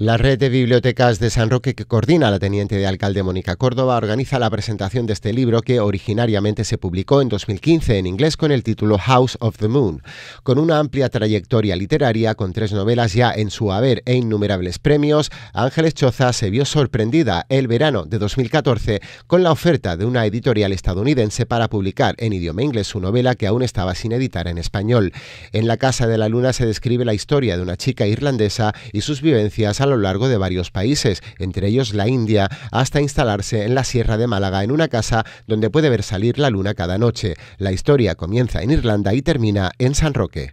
La red de bibliotecas de San Roque que coordina la teniente de alcalde Mónica Córdoba organiza la presentación de este libro que originariamente se publicó en 2015 en inglés con el título House of the Moon. Con una amplia trayectoria literaria, con tres novelas ya en su haber e innumerables premios, Ángeles Choza se vio sorprendida el verano de 2014 con la oferta de una editorial estadounidense para publicar en idioma inglés su novela que aún estaba sin editar en español. En La Casa de la Luna se describe la historia de una chica irlandesa y sus vivencias a lo largo de varios países, entre ellos la India, hasta instalarse en la Sierra de Málaga en una casa donde puede ver salir la luna cada noche. La historia comienza en Irlanda y termina en San Roque.